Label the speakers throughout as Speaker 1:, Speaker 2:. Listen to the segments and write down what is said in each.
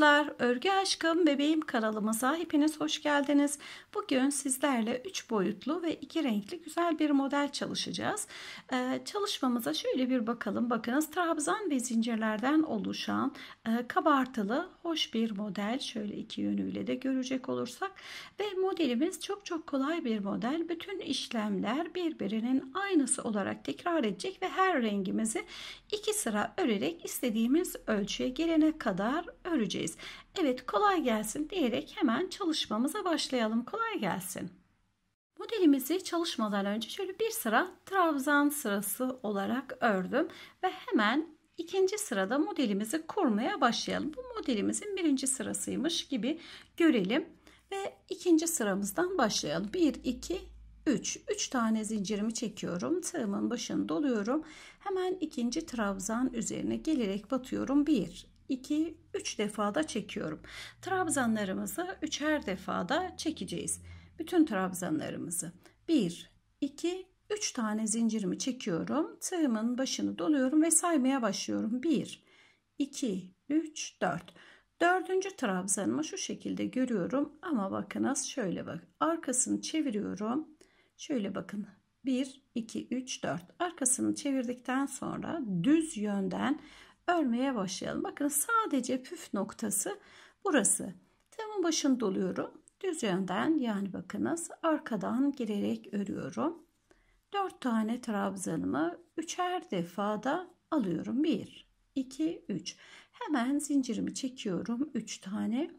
Speaker 1: arkadaşlar. Örgü Aşkım Bebeğim kanalımıza hepiniz hoş geldiniz. Bugün sizlerle 3 boyutlu ve 2 renkli güzel bir model çalışacağız. Ee, çalışmamıza şöyle bir bakalım. Bakınız trabzan ve zincirlerden oluşan e, kabartılı hoş bir model. Şöyle iki yönüyle de görecek olursak. Ve modelimiz çok çok kolay bir model. Bütün işlemler birbirinin aynısı olarak tekrar edecek ve her rengimizi iki sıra örerek istediğimiz ölçüye gelene kadar öreceğiz birlikteyiz. Evet kolay gelsin diyerek hemen çalışmamıza başlayalım. Kolay gelsin. Modelimizi çalışmadan önce şöyle bir sıra trabzan sırası olarak ördüm ve hemen ikinci sırada modelimizi kurmaya başlayalım. Bu modelimizin birinci sırasıymış gibi görelim ve ikinci sıramızdan başlayalım. 1, 2, 3. 3 tane zincirimi çekiyorum. Tığımın başını doluyorum. Hemen ikinci trabzan üzerine gelerek batıyorum. 1, 2, 3 defada çekiyorum. Trabzanlarımızı üçer defada çekeceğiz. Bütün trabzanlarımızı 1, 2, 3 tane zincirimi çekiyorum. Tığımın başını doluyorum ve saymaya başlıyorum. 1, 2, 3, 4. Dördüncü trabzanımı şu şekilde görüyorum ama bakınız şöyle bak. Arkasını çeviriyorum. Şöyle bakın. 1, 2, 3, 4. Arkasını çevirdikten sonra düz yönden örmeye başlayalım. Bakın sadece püf noktası burası. Tığımın başını doluyorum. Düz yönden yani bakınız arkadan girerek örüyorum. 4 tane trabzanımı üçer defada alıyorum. 1, 2, 3. Hemen zincirimi çekiyorum. 3 tane.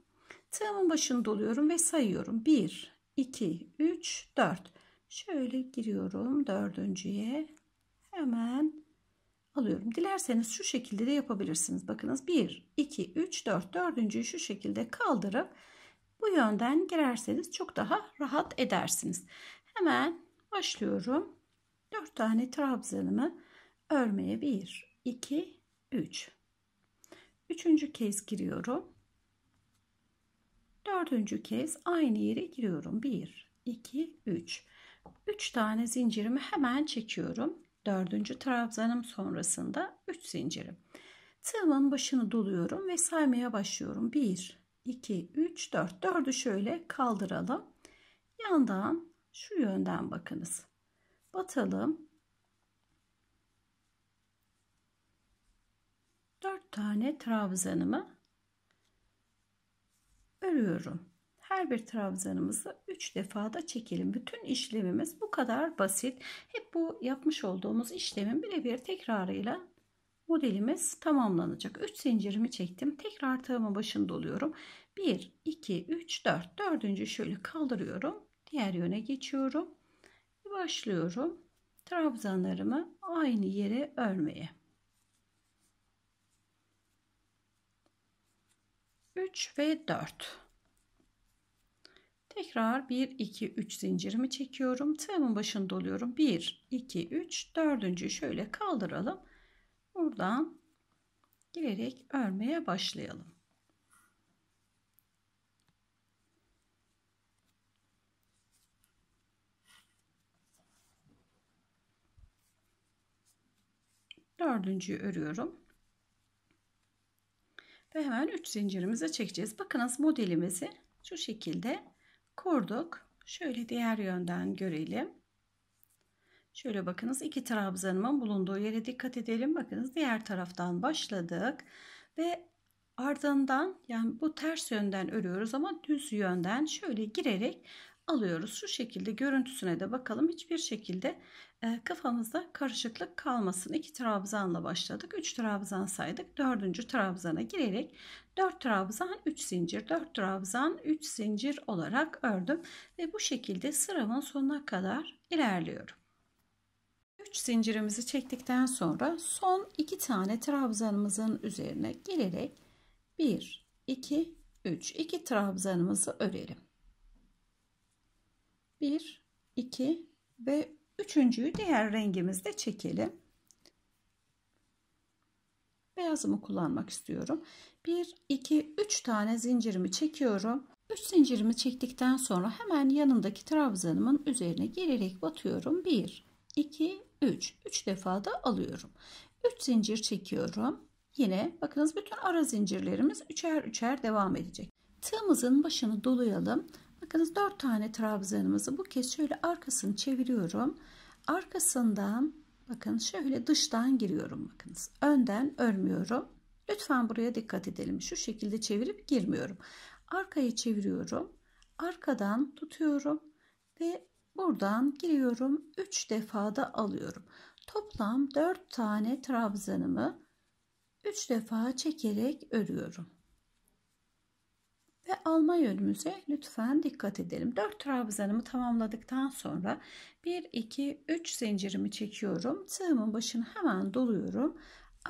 Speaker 1: Tığımın başını doluyorum ve sayıyorum. 1, 2, 3, 4. Şöyle giriyorum dördüncüye. Hemen alıyorum. Dilerseniz şu şekilde de yapabilirsiniz. Bakınız 1, 2, 3, 4. Dördüncüyü şu şekilde kaldırıp bu yönden girerseniz çok daha rahat edersiniz. Hemen başlıyorum. 4 tane trabzanımı örmeye 1, 2, 3. Üçüncü kez giriyorum. Dördüncü kez aynı yere giriyorum. 1, 2, 3. 3 tane zincirimi hemen çekiyorum dördüncü trabzanım sonrasında 3 zincirim. Tığımın başını doluyorum ve saymaya başlıyorum. 1, 2, 3, 4. Dördü şöyle kaldıralım. Yandan şu yönden bakınız. Batalım. 4 tane trabzanımı örüyorum her bir trabzanımızı 3 defada çekelim. Bütün işlemimiz bu kadar basit. Hep bu yapmış olduğumuz işlemin birebir tekrarıyla modelimiz tamamlanacak. 3 zincirimi çektim. Tekrar tığımın başında oluyorum. 1, 2, 3, 4. Dördüncü şöyle kaldırıyorum. Diğer yöne geçiyorum. Başlıyorum. Trabzanlarımı aynı yere örmeye. 3 ve 4. Tekrar 1, 2, 3 zincirimi çekiyorum. Tığımın başını doluyorum. 1, 2, 3, dördüncü şöyle kaldıralım. Buradan girerek örmeye başlayalım. Dördüncüyü örüyorum. Ve hemen 3 zincirimize çekeceğiz. Bakınız modelimizi şu şekilde kurduk. Şöyle diğer yönden görelim. Şöyle bakınız iki trabzanımın bulunduğu yere dikkat edelim. Bakınız diğer taraftan başladık ve ardından yani bu ters yönden örüyoruz ama düz yönden şöyle girerek alıyoruz. Şu şekilde görüntüsüne de bakalım. Hiçbir şekilde e, kafamızda karışıklık kalmasın. İki trabzanla başladık. Üç trabzan saydık. Dördüncü trabzana girerek dört trabzan üç zincir. dört trabzan üç zincir olarak ördüm. Ve bu şekilde sıramın sonuna kadar ilerliyorum. 3 zincirimizi çektikten sonra son 2 tane trabzanımızın üzerine girerek 1, 2, 3 2 trabzanımızı örelim. 1, 2 ve üçüncüyü diğer rengimizde çekelim. Beyazımı kullanmak istiyorum. 1, 2, 3 tane zincirimi çekiyorum. 3 zincirimi çektikten sonra hemen yanındaki trabzanımın üzerine girerek batıyorum. 1, 2, 3. 3 defa da alıyorum. 3 zincir çekiyorum. Yine bakınız bütün ara zincirlerimiz üçer üçer devam edecek. Tığımızın başını dolayalım. Bakınız dört tane trabzanımızı bu kez şöyle arkasını çeviriyorum. Arkasından bakın şöyle dıştan giriyorum bakınız. Önden örmüyorum. Lütfen buraya dikkat edelim. Şu şekilde çevirip girmiyorum. arkayı çeviriyorum. Arkadan tutuyorum ve buradan giriyorum. 3 defa da alıyorum. Toplam 4 tane trabzanımı 3 defa çekerek örüyorum ve alma yönümüze lütfen dikkat edelim. 4 trabzanımı tamamladıktan sonra 1 2 3 zincirimi çekiyorum. Tığımın başını hemen doluyorum.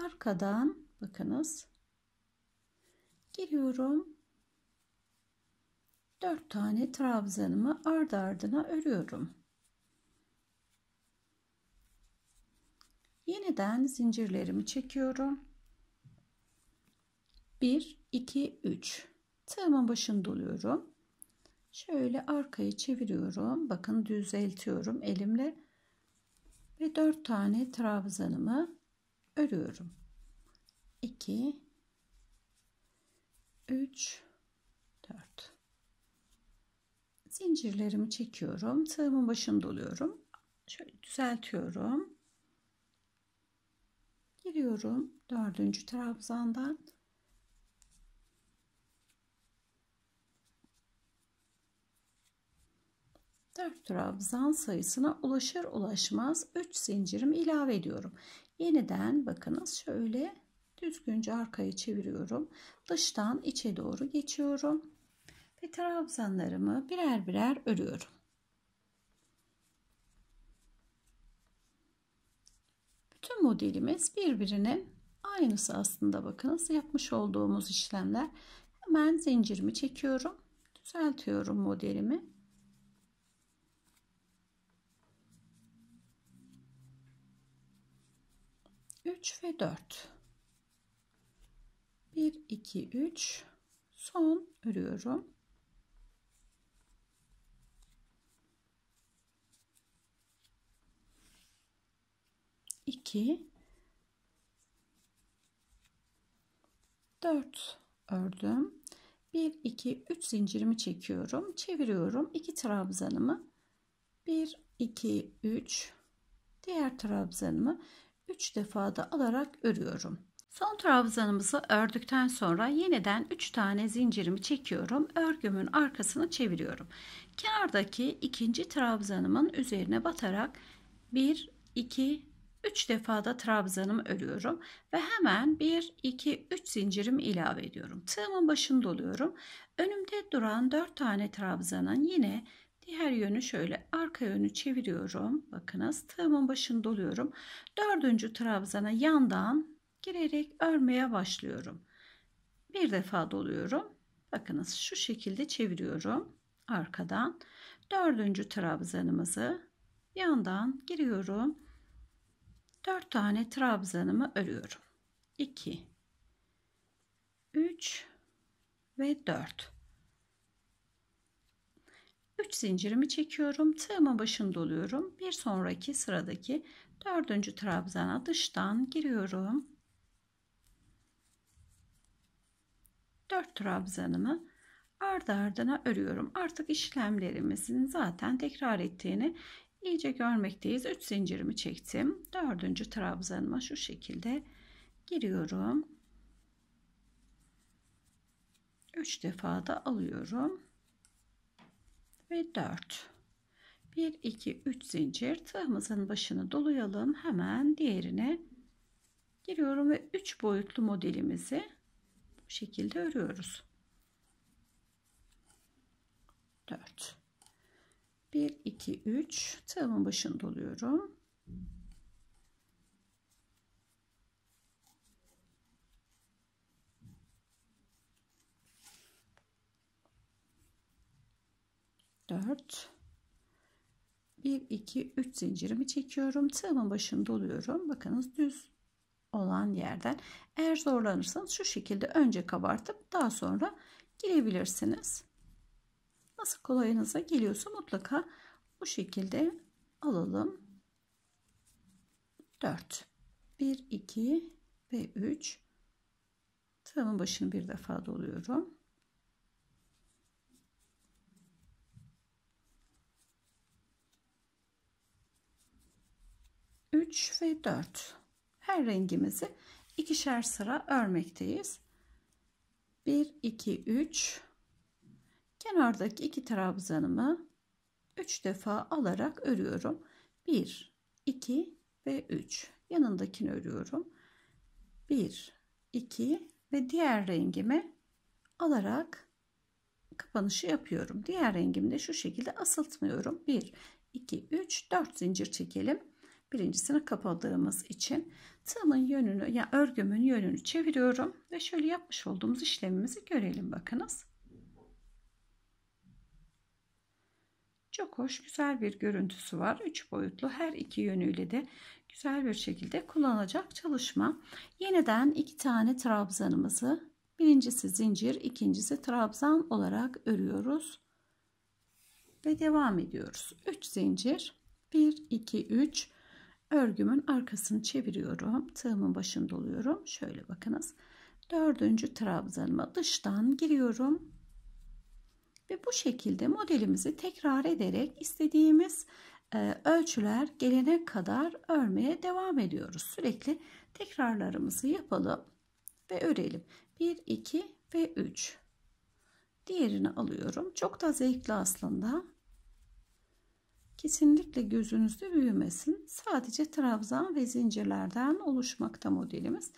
Speaker 1: Arkadan bakınız giriyorum. 4 tane trabzanımı ardı ardına örüyorum. Yeniden zincirlerimi çekiyorum. 1 2 3 Tığımın başını doluyorum. Şöyle arkaya çeviriyorum. Bakın düzeltiyorum elimle. Ve 4 tane trabzanımı örüyorum. 2 3 4 Zincirlerimi çekiyorum. Tığımın başını doluyorum. Şöyle düzeltiyorum. Giriyorum dördüncü trabzandan 4 trabzan sayısına ulaşır ulaşmaz 3 zincirimi ilave ediyorum. Yeniden bakınız şöyle düzgünce arkaya çeviriyorum. Dıştan içe doğru geçiyorum. Ve trabzanlarımı birer birer örüyorum. Bütün modelimiz birbirinin aynısı aslında bakınız yapmış olduğumuz işlemler. Hemen zincirimi çekiyorum. Düzeltiyorum modelimi 3 ve 4. 1 2 3 son örüyorum. İki, dört ördüm. Bir iki üç zincirimi çekiyorum. Çeviriyorum. 2 trabzanımı Bir iki üç diğer trabzanımı 3 defa da alarak örüyorum. Son trabzanımızı ördükten sonra yeniden 3 tane zincirimi çekiyorum. Örgümün arkasını çeviriyorum. Kenardaki ikinci trabzanımın üzerine batarak 1 2 3 defa da trabzanımı örüyorum ve hemen 1 2 3 zincirimi ilave ediyorum. Tığımın başını doluyorum. Önümde duran 4 tane trabzanın yine Diğer yönü şöyle arka yönü çeviriyorum. Bakınız tığımın başını doluyorum. Dördüncü trabzana yandan girerek örmeye başlıyorum. Bir defa doluyorum. Bakınız şu şekilde çeviriyorum. Arkadan dördüncü trabzanımızı yandan giriyorum. Dört tane trabzanımı örüyorum. 2 3 ve 4 3 zincirimi çekiyorum. Tığımın başını doluyorum. Bir sonraki sıradaki dördüncü trabzana dıştan giriyorum. 4 trabzanımı ardı ardına örüyorum. Artık işlemlerimizin zaten tekrar ettiğini iyice görmekteyiz. 3 zincirimi çektim. Dördüncü trabzanıma şu şekilde giriyorum. 3 defa da alıyorum ve 4. 1, 2, 3 zincir tığımızın başını dolayalım. Hemen diğerine giriyorum ve 3 boyutlu modelimizi bu şekilde örüyoruz. 4. 1, 2, 3 tığımın başını doluyorum. 4 1 2 3 zincirimi çekiyorum tığımın başını doluyorum bakınız düz olan yerden eğer zorlanırsanız şu şekilde önce kabartıp daha sonra girebilirsiniz nasıl kolayınıza geliyorsa mutlaka bu şekilde alalım 4 1 2 ve 3 tığımın başını bir defa doluyorum 3 ve 4 her rengimizi ikişer sıra örmekteyiz 1 2 3 kenardaki iki trabzanımı 3 defa alarak örüyorum 1 2 ve 3 yanındakini örüyorum 1 2 ve diğer rengimi alarak kapanışı yapıyorum diğer rengimde şu şekilde asıltmıyorum 1 2 3 4 zincir çekelim birincisini kapadığımız için tığımın yönünü ya yani örgümün yönünü çeviriyorum ve şöyle yapmış olduğumuz işlemimizi görelim bakınız. Çok hoş güzel bir görüntüsü var. Üç boyutlu her iki yönüyle de güzel bir şekilde kullanacak çalışma. Yeniden iki tane trabzanımızı birincisi zincir ikincisi trabzan olarak örüyoruz. Ve devam ediyoruz. 3 zincir 1 2 3 örgümün arkasını çeviriyorum. Tığımın başını doluyorum. Şöyle bakınız. Dördüncü trabzanıma dıştan giriyorum. Ve bu şekilde modelimizi tekrar ederek istediğimiz e, ölçüler gelene kadar örmeye devam ediyoruz. Sürekli tekrarlarımızı yapalım ve örelim. 1, 2 ve 3. Diğerini alıyorum. Çok da zevkli aslında kesinlikle gözünüzde büyümesin. Sadece trabzan ve zincirlerden oluşmakta modelimiz.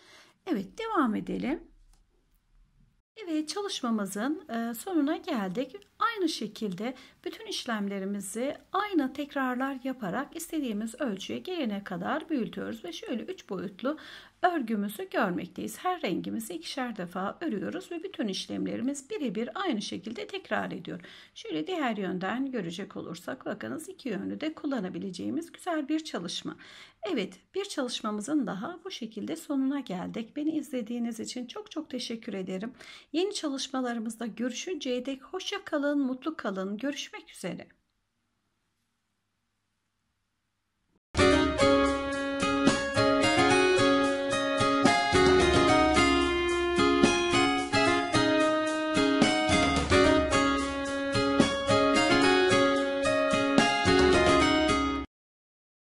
Speaker 1: Evet devam edelim. Evet çalışmamızın e, sonuna geldik. Aynı şekilde bütün işlemlerimizi aynı tekrarlar yaparak istediğimiz ölçüye gelene kadar büyütüyoruz ve şöyle üç boyutlu örgümüzü görmekteyiz. Her rengimizi ikişer defa örüyoruz ve bütün işlemlerimiz birebir aynı şekilde tekrar ediyor. Şöyle diğer yönden görecek olursak bakınız iki yönlü de kullanabileceğimiz güzel bir çalışma. Evet bir çalışmamızın daha bu şekilde sonuna geldik. Beni izlediğiniz için çok çok teşekkür ederim. Yeni çalışmalarımızda görüşünceye dek hoşça kalın kalın, mutlu kalın. Görüşmek üzere.